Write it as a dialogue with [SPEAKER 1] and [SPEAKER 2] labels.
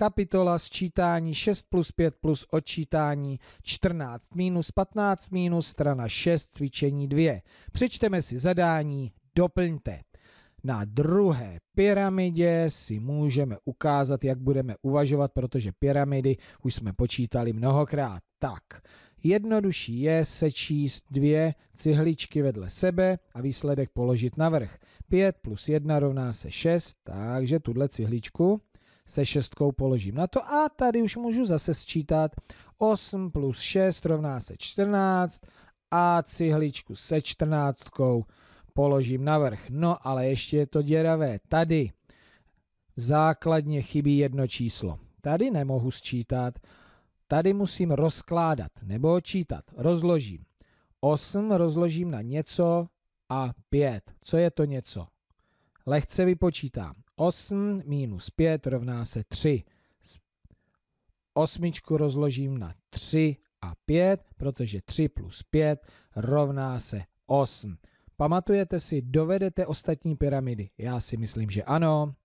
[SPEAKER 1] kapitola sčítání 6 plus 5 plus odčítání 14 minus 15 minus strana 6 cvičení 2. Přečteme si zadání, doplňte. Na druhé pyramidě si můžeme ukázat, jak budeme uvažovat, protože pyramidy už jsme počítali mnohokrát. Tak, jednodušší je sečíst dvě cihličky vedle sebe a výsledek položit na vrch. 5 plus 1 rovná se 6, takže tuhle cihličku se šestkou položím na to a tady už můžu zase sčítat 8 plus 6 rovná se 14 a cihličku se 14 položím na vrch. No ale ještě je to děravé. Tady základně chybí jedno číslo. Tady nemohu sčítat, tady musím rozkládat nebo čítat. Rozložím. 8 rozložím na něco a 5. Co je to něco? Lehce vypočítám. 8 minus 5 rovná se 3. Osmičku rozložím na 3 a 5, protože 3 plus 5 rovná se 8. Pamatujete si, dovedete ostatní pyramidy? Já si myslím, že ano.